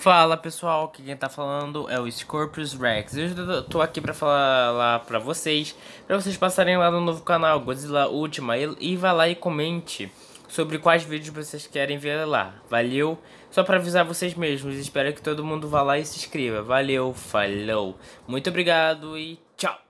Fala pessoal, aqui quem tá falando é o Scorpius Rex. Eu tô aqui pra falar lá pra vocês, pra vocês passarem lá no novo canal Godzilla Ultima e, e vá lá e comente sobre quais vídeos vocês querem ver lá. Valeu? Só pra avisar vocês mesmos, espero que todo mundo vá lá e se inscreva. Valeu, falou. Muito obrigado e tchau!